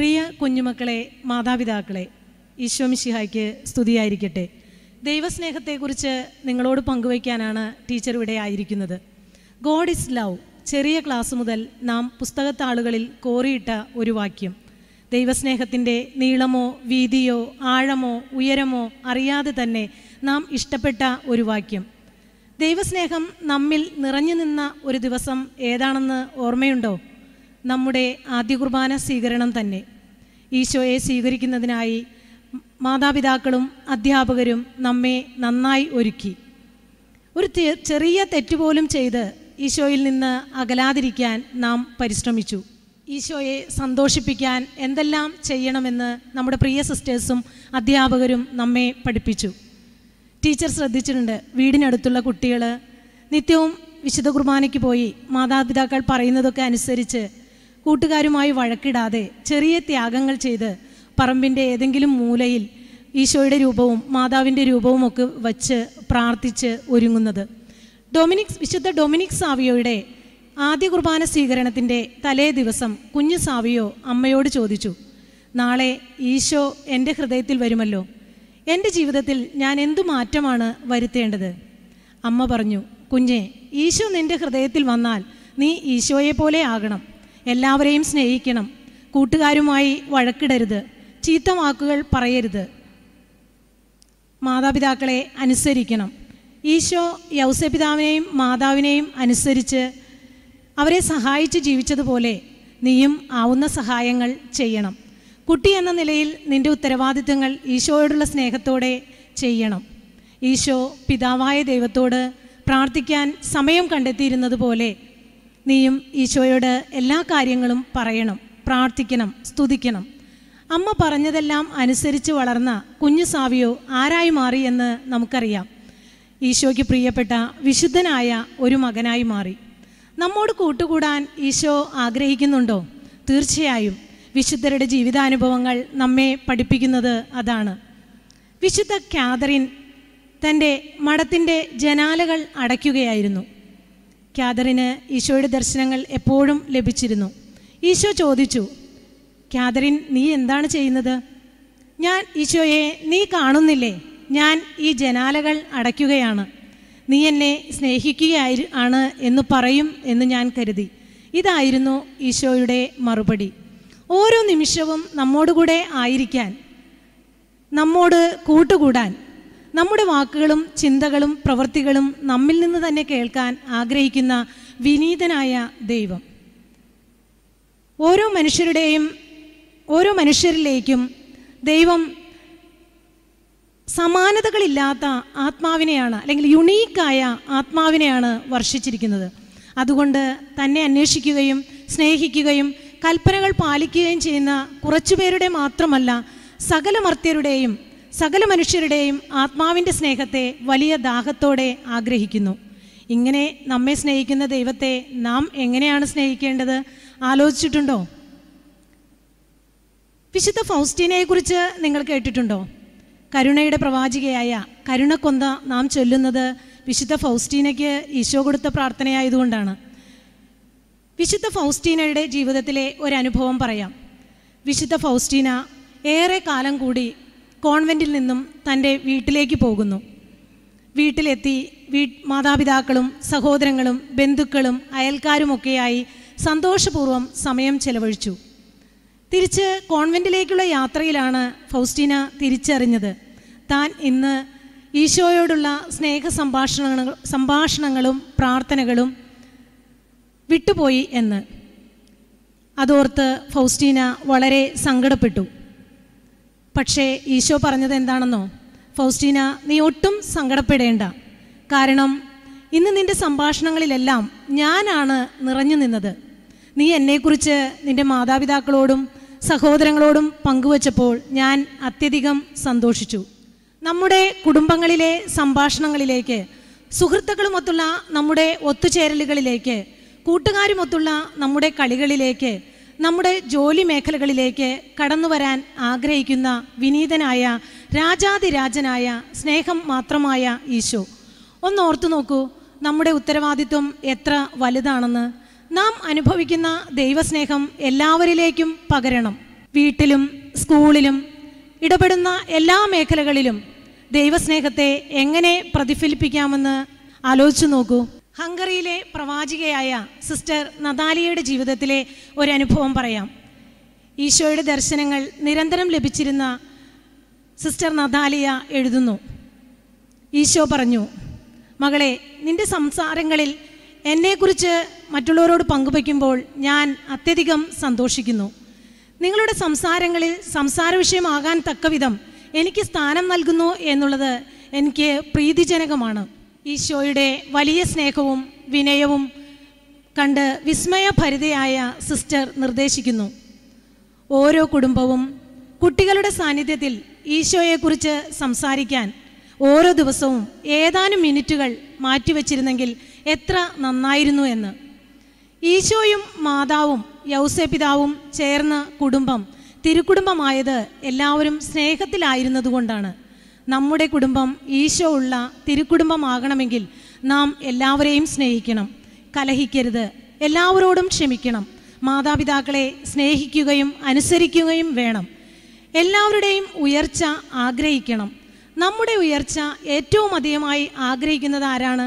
പ്രിയ കുഞ്ഞുമക്കളെ മാതാപിതാക്കളെ ഈശോമിഷിഹായ്ക്ക് സ്തുതിയായിരിക്കട്ടെ ദൈവസ്നേഹത്തെക്കുറിച്ച് നിങ്ങളോട് പങ്കുവയ്ക്കാനാണ് ടീച്ചർ ഇവിടെ ആയിരിക്കുന്നത് ഗോഡ് ഇസ് ലവ് ചെറിയ ക്ലാസ് മുതൽ നാം പുസ്തകത്താളുകളിൽ കോറിയിട്ട ഒരു വാക്യം ദൈവസ്നേഹത്തിൻ്റെ നീളമോ വീതിയോ ആഴമോ ഉയരമോ അറിയാതെ തന്നെ നാം ഇഷ്ടപ്പെട്ട ഒരു വാക്യം ദൈവസ്നേഹം നമ്മിൽ നിറഞ്ഞു നിന്ന ഒരു ദിവസം ഏതാണെന്ന് ഓർമ്മയുണ്ടോ നമ്മുടെ ആദ്യ കുർബാന സ്വീകരണം തന്നെ ഈശോയെ സ്വീകരിക്കുന്നതിനായി മാതാപിതാക്കളും അധ്യാപകരും നമ്മെ നന്നായി ഒരുക്കി ഒരു ചെറിയ തെറ്റുപോലും ചെയ്ത് ഈശോയിൽ നിന്ന് അകലാതിരിക്കാൻ നാം പരിശ്രമിച്ചു ഈശോയെ സന്തോഷിപ്പിക്കാൻ എന്തെല്ലാം ചെയ്യണമെന്ന് നമ്മുടെ പ്രിയ സിസ്റ്റേഴ്സും അധ്യാപകരും നമ്മെ പഠിപ്പിച്ചു ടീച്ചർ ശ്രദ്ധിച്ചിട്ടുണ്ട് വീടിനടുത്തുള്ള കുട്ടികൾ നിത്യവും വിശുദ്ധ കുർബാനയ്ക്ക് പോയി മാതാപിതാക്കൾ പറയുന്നതൊക്കെ അനുസരിച്ച് കൂട്ടുകാരുമായി വഴക്കിടാതെ ചെറിയ ത്യാഗങ്ങൾ ചെയ്ത് പറമ്പിൻ്റെ ഏതെങ്കിലും മൂലയിൽ ഈശോയുടെ രൂപവും മാതാവിൻ്റെ രൂപവും ഒക്കെ വച്ച് പ്രാർത്ഥിച്ച് ഒരുങ്ങുന്നത് ഡൊമിനിക്സ് വിശുദ്ധ ഡൊമിനിക് സാവിയോയുടെ ആദ്യ കുർബാന സ്വീകരണത്തിൻ്റെ തലേ ദിവസം കുഞ്ഞു സാവിയോ അമ്മയോട് ചോദിച്ചു നാളെ ഈശോ എൻ്റെ ഹൃദയത്തിൽ വരുമല്ലോ എൻ്റെ ജീവിതത്തിൽ ഞാൻ എന്തു മാറ്റമാണ് വരുത്തേണ്ടത് അമ്മ പറഞ്ഞു കുഞ്ഞെ ഈശോ നിൻ്റെ ഹൃദയത്തിൽ വന്നാൽ നീ ഈശോയെ പോലെ ആകണം എല്ലാവരെയും സ്നേഹിക്കണം കൂട്ടുകാരുമായി വഴക്കിടരുത് ചീത്ത വാക്കുകൾ പറയരുത് മാതാപിതാക്കളെ അനുസരിക്കണം ഈശോ യൗസപിതാവിനെയും മാതാവിനെയും അനുസരിച്ച് അവരെ സഹായിച്ച് ജീവിച്ചതുപോലെ നീയും ആവുന്ന സഹായങ്ങൾ ചെയ്യണം കുട്ടി എന്ന നിലയിൽ നിന്റെ ഉത്തരവാദിത്തങ്ങൾ ഈശോയോടുള്ള സ്നേഹത്തോടെ ചെയ്യണം ഈശോ പിതാവായ ദൈവത്തോട് പ്രാർത്ഥിക്കാൻ സമയം കണ്ടെത്തിയിരുന്നതുപോലെ നീയും ഈശോയോട് എല്ലാ കാര്യങ്ങളും പറയണം പ്രാർത്ഥിക്കണം സ്തുതിക്കണം അമ്മ പറഞ്ഞതെല്ലാം അനുസരിച്ച് വളർന്ന കുഞ്ഞു സാവിയോ ആരായി മാറി എന്ന് നമുക്കറിയാം ഈശോയ്ക്ക് പ്രിയപ്പെട്ട വിശുദ്ധനായ ഒരു മകനായി മാറി നമ്മോട് കൂട്ടുകൂടാൻ ഈശോ ആഗ്രഹിക്കുന്നുണ്ടോ തീർച്ചയായും വിശുദ്ധരുടെ ജീവിതാനുഭവങ്ങൾ നമ്മെ പഠിപ്പിക്കുന്നത് അതാണ് വിശുദ്ധ കാതറിൻ തൻ്റെ മഠത്തിൻ്റെ ജനാലകൾ അടയ്ക്കുകയായിരുന്നു കാതറിന് ഈശോയുടെ ദർശനങ്ങൾ എപ്പോഴും ലഭിച്ചിരുന്നു ഈശോ ചോദിച്ചു കാതറിൻ നീ എന്താണ് ചെയ്യുന്നത് ഞാൻ ഈശോയെ നീ കാണുന്നില്ലേ ഞാൻ ഈ ജനാലകൾ അടയ്ക്കുകയാണ് നീ എന്നെ സ്നേഹിക്കുകയായി ആണ് എന്ന് പറയും എന്ന് ഞാൻ കരുതി ഇതായിരുന്നു ഈശോയുടെ മറുപടി ഓരോ നിമിഷവും നമ്മോടുകൂടെ ആയിരിക്കാൻ നമ്മോട് കൂട്ടുകൂടാൻ നമ്മുടെ വാക്കുകളും ചിന്തകളും പ്രവൃത്തികളും നമ്മിൽ നിന്ന് തന്നെ കേൾക്കാൻ ആഗ്രഹിക്കുന്ന വിനീതനായ ദൈവം ഓരോ മനുഷ്യരുടെയും ഓരോ മനുഷ്യരിലേക്കും ദൈവം സമാനതകളില്ലാത്ത ആത്മാവിനെയാണ് അല്ലെങ്കിൽ യുണീക്കായ ആത്മാവിനെയാണ് വർഷിച്ചിരിക്കുന്നത് അതുകൊണ്ട് തന്നെ അന്വേഷിക്കുകയും സ്നേഹിക്കുകയും കൽപ്പനകൾ പാലിക്കുകയും ചെയ്യുന്ന കുറച്ചുപേരുടെ മാത്രമല്ല സകലമർത്യരുടെയും സകല മനുഷ്യരുടെയും ആത്മാവിൻ്റെ സ്നേഹത്തെ വലിയ ദാഹത്തോടെ ആഗ്രഹിക്കുന്നു ഇങ്ങനെ നമ്മെ സ്നേഹിക്കുന്ന ദൈവത്തെ നാം എങ്ങനെയാണ് സ്നേഹിക്കേണ്ടത് ആലോചിച്ചിട്ടുണ്ടോ വിശുദ്ധ ഫൗസ്റ്റീനയെക്കുറിച്ച് നിങ്ങൾ കേട്ടിട്ടുണ്ടോ കരുണയുടെ പ്രവാചികയായ കരുണക്കൊന്ത നാം ചൊല്ലുന്നത് വിശുദ്ധ ഫൗസ്റ്റീനയ്ക്ക് ഈശോ കൊടുത്ത പ്രാർത്ഥനയായതുകൊണ്ടാണ് വിശുദ്ധ ഫൗസ്റ്റീനയുടെ ജീവിതത്തിലെ ഒരു അനുഭവം പറയാം വിശുദ്ധ ഫൗസ്റ്റീന ഏറെ കാലം കൂടി കോൺവെൻറ്റിൽ നിന്നും തൻ്റെ വീട്ടിലേക്ക് പോകുന്നു വീട്ടിലെത്തി വീ മാതാപിതാക്കളും സഹോദരങ്ങളും ബന്ധുക്കളും അയൽക്കാരുമൊക്കെയായി സന്തോഷപൂർവ്വം സമയം ചെലവഴിച്ചു തിരിച്ച് കോൺവെൻറ്റിലേക്കുള്ള യാത്രയിലാണ് ഫൗസ്റ്റീന തിരിച്ചറിഞ്ഞത് താൻ ഇന്ന് ഈശോയോടുള്ള സ്നേഹ സംഭാഷണങ്ങൾ സംഭാഷണങ്ങളും പ്രാർത്ഥനകളും വിട്ടുപോയി എന്ന് അതോർത്ത് ഫൗസ്റ്റീന വളരെ സങ്കടപ്പെട്ടു പക്ഷേ ഈശോ പറഞ്ഞത് എന്താണെന്നോ ഫൗസ്റ്റീന നീ ഒട്ടും സങ്കടപ്പെടേണ്ട കാരണം ഇന്ന് നിന്റെ സംഭാഷണങ്ങളിലെല്ലാം ഞാനാണ് നിറഞ്ഞു നിന്നത് നീ എന്നെക്കുറിച്ച് നിന്റെ മാതാപിതാക്കളോടും സഹോദരങ്ങളോടും പങ്കുവച്ചപ്പോൾ ഞാൻ അത്യധികം സന്തോഷിച്ചു നമ്മുടെ കുടുംബങ്ങളിലെ സംഭാഷണങ്ങളിലേക്ക് സുഹൃത്തുക്കളുമൊത്തുള്ള നമ്മുടെ ഒത്തുചേരലുകളിലേക്ക് കൂട്ടുകാരുമൊത്തുള്ള നമ്മുടെ കളികളിലേക്ക് നമ്മുടെ ജോലി മേഖലകളിലേക്ക് കടന്നു വരാൻ ആഗ്രഹിക്കുന്ന വിനീതനായ രാജാതിരാജനായ സ്നേഹം മാത്രമായ ഈശോ ഒന്ന് ഓർത്തു നോക്കൂ നമ്മുടെ ഉത്തരവാദിത്വം എത്ര വലുതാണെന്ന് നാം അനുഭവിക്കുന്ന ദൈവസ്നേഹം എല്ലാവരിലേക്കും പകരണം വീട്ടിലും സ്കൂളിലും ഇടപെടുന്ന എല്ലാ മേഖലകളിലും ദൈവസ്നേഹത്തെ എങ്ങനെ പ്രതിഫലിപ്പിക്കാമെന്ന് ആലോചിച്ചു നോക്കൂ ഹംഗറിയിലെ പ്രവാചികയായ സിസ്റ്റർ നദാലിയയുടെ ജീവിതത്തിലെ ഒരു അനുഭവം പറയാം ഈശോയുടെ ദർശനങ്ങൾ നിരന്തരം ലഭിച്ചിരുന്ന സിസ്റ്റർ നദാലിയ എഴുതുന്നു ഈശോ പറഞ്ഞു മകളെ നിന്റെ സംസാരങ്ങളിൽ എന്നെക്കുറിച്ച് മറ്റുള്ളവരോട് പങ്കുവയ്ക്കുമ്പോൾ ഞാൻ അത്യധികം സന്തോഷിക്കുന്നു നിങ്ങളുടെ സംസാരങ്ങളിൽ സംസാര വിഷയമാകാൻ തക്കവിധം എനിക്ക് സ്ഥാനം നൽകുന്നു എന്നുള്ളത് എനിക്ക് പ്രീതിജനകമാണ് ഈശോയുടെ വലിയ സ്നേഹവും വിനയവും കണ്ട് വിസ്മയഭരിതയായ സിസ്റ്റർ നിർദ്ദേശിക്കുന്നു ഓരോ കുടുംബവും കുട്ടികളുടെ സാന്നിധ്യത്തിൽ ഈശോയെക്കുറിച്ച് സംസാരിക്കാൻ ഓരോ ദിവസവും ഏതാനും മിനിറ്റുകൾ മാറ്റിവെച്ചിരുന്നെങ്കിൽ എത്ര നന്നായിരുന്നു എന്ന് ഈശോയും മാതാവും യൗസപിതാവും ചേർന്ന കുടുംബം തിരുക്കുടുംബമായത് എല്ലാവരും സ്നേഹത്തിലായിരുന്നതുകൊണ്ടാണ് നമ്മുടെ കുടുംബം ഈശോ ഉള്ള തിരുക്കുടുംബമാകണമെങ്കിൽ നാം എല്ലാവരെയും സ്നേഹിക്കണം കലഹിക്കരുത് എല്ലാവരോടും ക്ഷമിക്കണം മാതാപിതാക്കളെ സ്നേഹിക്കുകയും അനുസരിക്കുകയും വേണം എല്ലാവരുടെയും ഉയർച്ച ആഗ്രഹിക്കണം നമ്മുടെ ഉയർച്ച ഏറ്റവും അധികമായി ആഗ്രഹിക്കുന്നത് ആരാണ്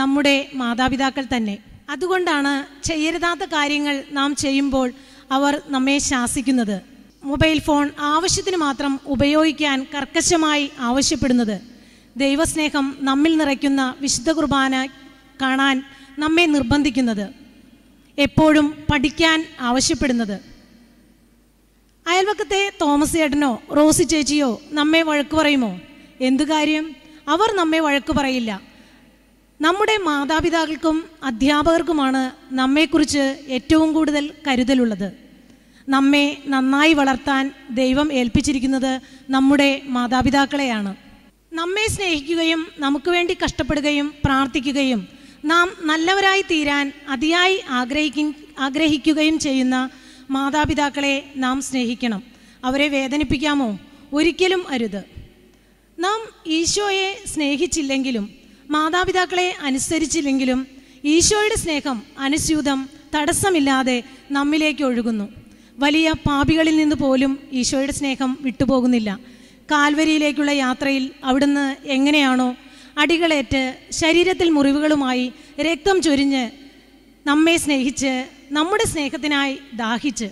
നമ്മുടെ മാതാപിതാക്കൾ തന്നെ അതുകൊണ്ടാണ് ചെയ്യരുതാത്ത കാര്യങ്ങൾ നാം ചെയ്യുമ്പോൾ അവർ നമ്മെ ശാസിക്കുന്നത് മൊബൈൽ ഫോൺ ആവശ്യത്തിന് മാത്രം ഉപയോഗിക്കാൻ കർക്കശമായി ആവശ്യപ്പെടുന്നത് ദൈവസ്നേഹം നമ്മിൽ നിറയ്ക്കുന്ന വിശുദ്ധ കുർബാന കാണാൻ നമ്മെ നിർബന്ധിക്കുന്നത് എപ്പോഴും പഠിക്കാൻ ആവശ്യപ്പെടുന്നത് അയൽവക്കത്തെ തോമസ് ചേട്ടനോ റോസി ചേച്ചിയോ നമ്മെ വഴക്ക് പറയുമോ എന്തു കാര്യം അവർ നമ്മെ വഴക്ക് പറയില്ല നമ്മുടെ മാതാപിതാക്കൾക്കും അധ്യാപകർക്കുമാണ് നമ്മെക്കുറിച്ച് ഏറ്റവും കൂടുതൽ കരുതലുള്ളത് നമ്മെ നന്നായി വളർത്താൻ ദൈവം ഏൽപ്പിച്ചിരിക്കുന്നത് നമ്മുടെ മാതാപിതാക്കളെയാണ് നമ്മെ സ്നേഹിക്കുകയും നമുക്ക് വേണ്ടി കഷ്ടപ്പെടുകയും പ്രാർത്ഥിക്കുകയും നാം നല്ലവരായി തീരാൻ അതിയായി ആഗ്രഹിക്കും ആഗ്രഹിക്കുകയും ചെയ്യുന്ന മാതാപിതാക്കളെ നാം സ്നേഹിക്കണം അവരെ വേദനിപ്പിക്കാമോ ഒരിക്കലും അരുത് നാം ഈശോയെ സ്നേഹിച്ചില്ലെങ്കിലും മാതാപിതാക്കളെ അനുസരിച്ചില്ലെങ്കിലും ഈശോയുടെ സ്നേഹം അനുസ്യൂതം തടസ്സമില്ലാതെ നമ്മിലേക്ക് ഒഴുകുന്നു വലിയ പാപികളിൽ നിന്ന് പോലും ഈശോയുടെ സ്നേഹം വിട്ടുപോകുന്നില്ല കാൽവരിയിലേക്കുള്ള യാത്രയിൽ അവിടുന്ന് എങ്ങനെയാണോ അടികളേറ്റ് ശരീരത്തിൽ മുറിവുകളുമായി രക്തം ചൊരിഞ്ഞ് നമ്മെ സ്നേഹിച്ച് നമ്മുടെ സ്നേഹത്തിനായി ദാഹിച്ച്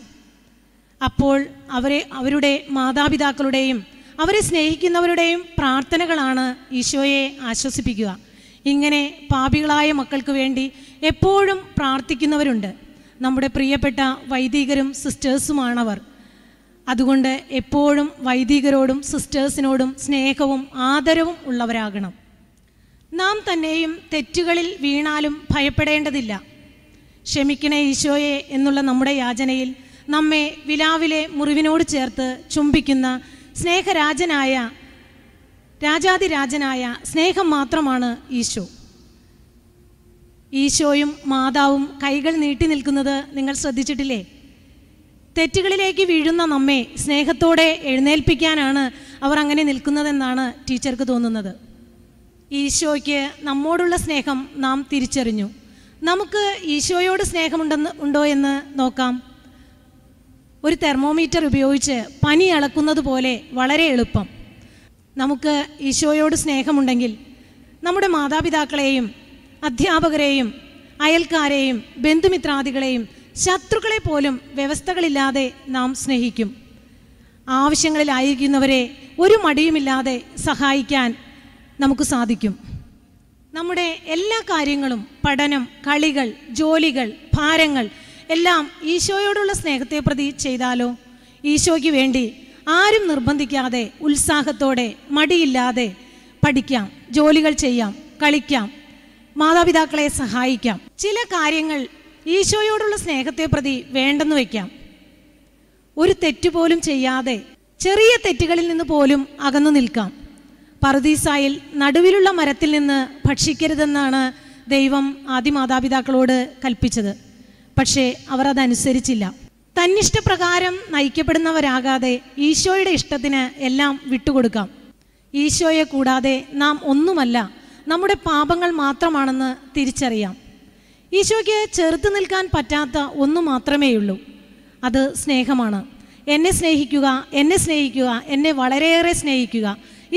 അപ്പോൾ അവരെ അവരുടെ മാതാപിതാക്കളുടെയും അവരെ സ്നേഹിക്കുന്നവരുടെയും പ്രാർത്ഥനകളാണ് ഈശോയെ ആശ്വസിപ്പിക്കുക ഇങ്ങനെ പാപികളായ മക്കൾക്ക് വേണ്ടി എപ്പോഴും പ്രാർത്ഥിക്കുന്നവരുണ്ട് നമ്മുടെ പ്രിയപ്പെട്ട വൈദികരും സിസ്റ്റേഴ്സുമാണവർ അതുകൊണ്ട് എപ്പോഴും വൈദികരോടും സിസ്റ്റേഴ്സിനോടും സ്നേഹവും ആദരവും ഉള്ളവരാകണം നാം തന്നെയും തെറ്റുകളിൽ വീണാലും ഭയപ്പെടേണ്ടതില്ല ക്ഷമിക്കണേ ഈശോയെ എന്നുള്ള നമ്മുടെ യാചനയിൽ നമ്മെ വിലാവിലെ മുറിവിനോട് ചേർത്ത് ചുംബിക്കുന്ന സ്നേഹരാജനായ രാജാതിരാജനായ സ്നേഹം മാത്രമാണ് ഈശോ ഈശോയും മാതാവും കൈകൾ നീട്ടി നിൽക്കുന്നത് നിങ്ങൾ ശ്രദ്ധിച്ചിട്ടില്ലേ തെറ്റുകളിലേക്ക് വീഴുന്ന നമ്മെ സ്നേഹത്തോടെ എഴുന്നേൽപ്പിക്കാനാണ് അവർ അങ്ങനെ നിൽക്കുന്നതെന്നാണ് ടീച്ചർക്ക് തോന്നുന്നത് ഈശോയ്ക്ക് നമ്മോടുള്ള സ്നേഹം നാം തിരിച്ചറിഞ്ഞു നമുക്ക് ഈശോയോട് സ്നേഹമുണ്ടെന്ന് ഉണ്ടോ എന്ന് നോക്കാം ഒരു തെർമോമീറ്റർ ഉപയോഗിച്ച് പനി അളക്കുന്നത് പോലെ വളരെ എളുപ്പം നമുക്ക് ഈശോയോട് സ്നേഹമുണ്ടെങ്കിൽ നമ്മുടെ മാതാപിതാക്കളെയും അധ്യാപകരെയും അയൽക്കാരെയും ബന്ധുമിത്രാദികളെയും ശത്രുക്കളെ പോലും വ്യവസ്ഥകളില്ലാതെ നാം സ്നേഹിക്കും ആവശ്യങ്ങളിലായിരിക്കുന്നവരെ ഒരു മടിയുമില്ലാതെ സഹായിക്കാൻ നമുക്ക് സാധിക്കും നമ്മുടെ എല്ലാ കാര്യങ്ങളും പഠനം കളികൾ ജോലികൾ ഭാരങ്ങൾ എല്ലാം ഈശോയോടുള്ള സ്നേഹത്തെ പ്രതി ചെയ്താലോ ഈശോയ്ക്ക് വേണ്ടി ആരും നിർബന്ധിക്കാതെ ഉത്സാഹത്തോടെ മടിയില്ലാതെ പഠിക്കാം ജോലികൾ ചെയ്യാം കളിക്കാം മാതാപിതാക്കളെ സഹായിക്കാം ചില കാര്യങ്ങൾ ഈശോയോടുള്ള സ്നേഹത്തെ പ്രതി വേണ്ടെന്ന് വെക്കാം ഒരു തെറ്റ് പോലും ചെയ്യാതെ ചെറിയ തെറ്റുകളിൽ നിന്ന് പോലും അകന്നു നിൽക്കാം പറുദീസായിൽ നടുവിലുള്ള മരത്തിൽ നിന്ന് ഭക്ഷിക്കരുതെന്നാണ് ദൈവം മാതാപിതാക്കളോട് കൽപ്പിച്ചത് പക്ഷേ അവർ അതനുസരിച്ചില്ല തന്നിഷ്ടപ്രകാരം നയിക്കപ്പെടുന്നവരാകാതെ ഈശോയുടെ ഇഷ്ടത്തിന് എല്ലാം വിട്ടുകൊടുക്കാം ഈശോയെ കൂടാതെ നാം ഒന്നുമല്ല നമ്മുടെ പാപങ്ങൾ മാത്രമാണെന്ന് തിരിച്ചറിയാം ഈശോയ്ക്ക് ചെറുത്തു നിൽക്കാൻ പറ്റാത്ത ഒന്നു മാത്രമേയുള്ളൂ അത് സ്നേഹമാണ് എന്നെ സ്നേഹിക്കുക എന്നെ സ്നേഹിക്കുക എന്നെ വളരെയേറെ സ്നേഹിക്കുക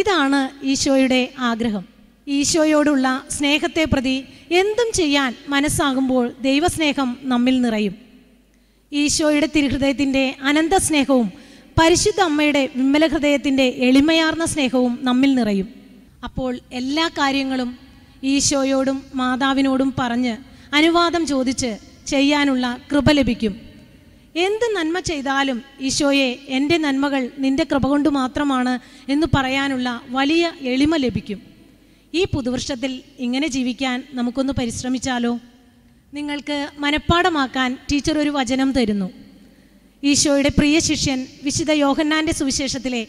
ഇതാണ് ഈശോയുടെ ആഗ്രഹം ഈശോയോടുള്ള സ്നേഹത്തെ പ്രതി എന്തും ചെയ്യാൻ മനസ്സാകുമ്പോൾ ദൈവസ്നേഹം നമ്മിൽ നിറയും ഈശോയുടെ തിരുഹൃദയത്തിൻ്റെ അനന്ത സ്നേഹവും പരിശുദ്ധ അമ്മയുടെ വിമല ഹൃദയത്തിൻ്റെ എളിമയാർന്ന സ്നേഹവും നമ്മിൽ നിറയും അപ്പോൾ എല്ലാ കാര്യങ്ങളും ഈശോയോടും മാതാവിനോടും പറഞ്ഞ് അനുവാദം ചോദിച്ച് ചെയ്യാനുള്ള കൃപ ലഭിക്കും എന്ത് നന്മ ചെയ്താലും ഈശോയെ എൻ്റെ നന്മകൾ നിന്റെ കൃപ കൊണ്ട് മാത്രമാണ് എന്ന് പറയാനുള്ള വലിയ എളിമ ലഭിക്കും ഈ പുതുവർഷത്തിൽ ഇങ്ങനെ ജീവിക്കാൻ നമുക്കൊന്ന് പരിശ്രമിച്ചാലോ നിങ്ങൾക്ക് മനഃപ്പാടമാക്കാൻ ടീച്ചർ ഒരു വചനം തരുന്നു ഈശോയുടെ പ്രിയ ശിഷ്യൻ വിശുദ്ധ യോഹന്നാൻ്റെ സുവിശേഷത്തിലെ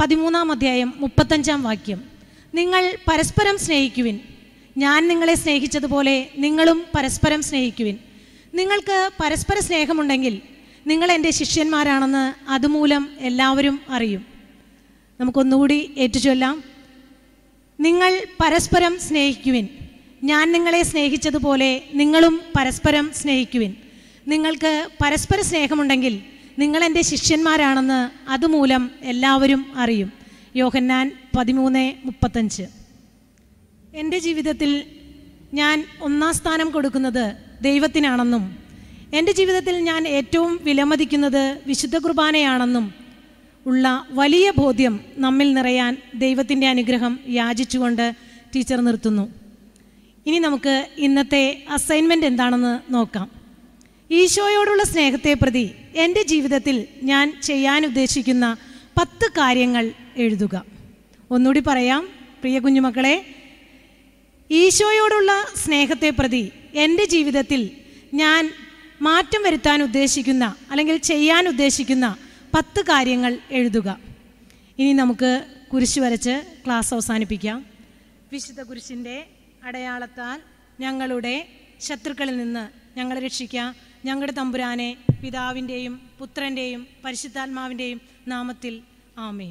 പതിമൂന്നാം അധ്യായം മുപ്പത്തഞ്ചാം വാക്യം നിങ്ങൾ പരസ്പരം സ്നേഹിക്കുവിൻ ഞാൻ നിങ്ങളെ സ്നേഹിച്ചതുപോലെ നിങ്ങളും പരസ്പരം സ്നേഹിക്കുവിൻ നിങ്ങൾക്ക് പരസ്പര സ്നേഹമുണ്ടെങ്കിൽ നിങ്ങൾ എൻ്റെ ശിഷ്യന്മാരാണെന്ന് അതുമൂലം എല്ലാവരും അറിയും നമുക്കൊന്നുകൂടി ഏറ്റുചൊല്ലാം നിങ്ങൾ പരസ്പരം സ്നേഹിക്കുവിൻ ഞാൻ നിങ്ങളെ സ്നേഹിച്ചതുപോലെ നിങ്ങളും പരസ്പരം സ്നേഹിക്കുവിൻ നിങ്ങൾക്ക് പരസ്പര സ്നേഹമുണ്ടെങ്കിൽ നിങ്ങളെൻ്റെ ശിഷ്യന്മാരാണെന്ന് അതുമൂലം എല്ലാവരും അറിയും യോഹന്നാൻ പതിമൂന്ന് മുപ്പത്തഞ്ച് എൻ്റെ ജീവിതത്തിൽ ഞാൻ ഒന്നാം സ്ഥാനം കൊടുക്കുന്നത് ദൈവത്തിനാണെന്നും എൻ്റെ ജീവിതത്തിൽ ഞാൻ ഏറ്റവും വിലമതിക്കുന്നത് വിശുദ്ധ കുർബാനയാണെന്നും ഉള്ള വലിയ ബോധ്യം നമ്മിൽ നിറയാൻ ദൈവത്തിൻ്റെ അനുഗ്രഹം യാചിച്ചുകൊണ്ട് ടീച്ചർ നിർത്തുന്നു ഇനി നമുക്ക് ഇന്നത്തെ അസൈൻമെൻ്റ് എന്താണെന്ന് നോക്കാം ഈശോയോടുള്ള സ്നേഹത്തെ പ്രതി എൻ്റെ ജീവിതത്തിൽ ഞാൻ ചെയ്യാൻ ഉദ്ദേശിക്കുന്ന പത്ത് കാര്യങ്ങൾ എഴുതുക ഒന്നുകൂടി പറയാം പ്രിയ കുഞ്ഞുമക്കളെ ഈശോയോടുള്ള സ്നേഹത്തെ പ്രതി എൻ്റെ ജീവിതത്തിൽ ഞാൻ മാറ്റം വരുത്താൻ ഉദ്ദേശിക്കുന്ന അല്ലെങ്കിൽ ചെയ്യാൻ ഉദ്ദേശിക്കുന്ന പത്ത് കാര്യങ്ങൾ എഴുതുക ഇനി നമുക്ക് കുരിശ് വരച്ച് ക്ലാസ് അവസാനിപ്പിക്കാം വിശുദ്ധ കുരിശിൻ്റെ അടയാളത്താൽ ഞങ്ങളുടെ ശത്രുക്കളിൽ നിന്ന് ഞങ്ങളെ രക്ഷിക്കാം ഞങ്ങളുടെ തമ്പുരാനെ പിതാവിൻ്റെയും പുത്രൻ്റെയും പരിശുദ്ധാത്മാവിൻ്റെയും നാമത്തിൽ ആമേ